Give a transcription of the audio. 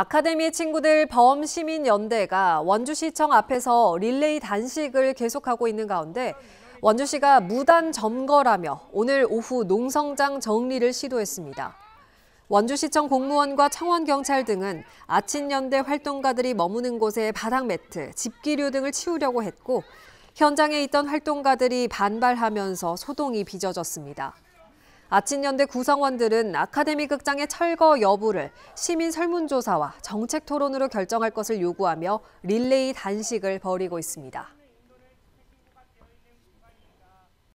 아카데미 친구들 범시민연대가 원주시청 앞에서 릴레이 단식을 계속하고 있는 가운데 원주시가 무단 점거라며 오늘 오후 농성장 정리를 시도했습니다. 원주시청 공무원과 청원경찰 등은 아친연대 활동가들이 머무는 곳에 바닥 매트, 집기류 등을 치우려고 했고 현장에 있던 활동가들이 반발하면서 소동이 빚어졌습니다. 아침연대 구성원들은 아카데미 극장의 철거 여부를 시민 설문조사와 정책 토론으로 결정할 것을 요구하며 릴레이 단식을 벌이고 있습니다.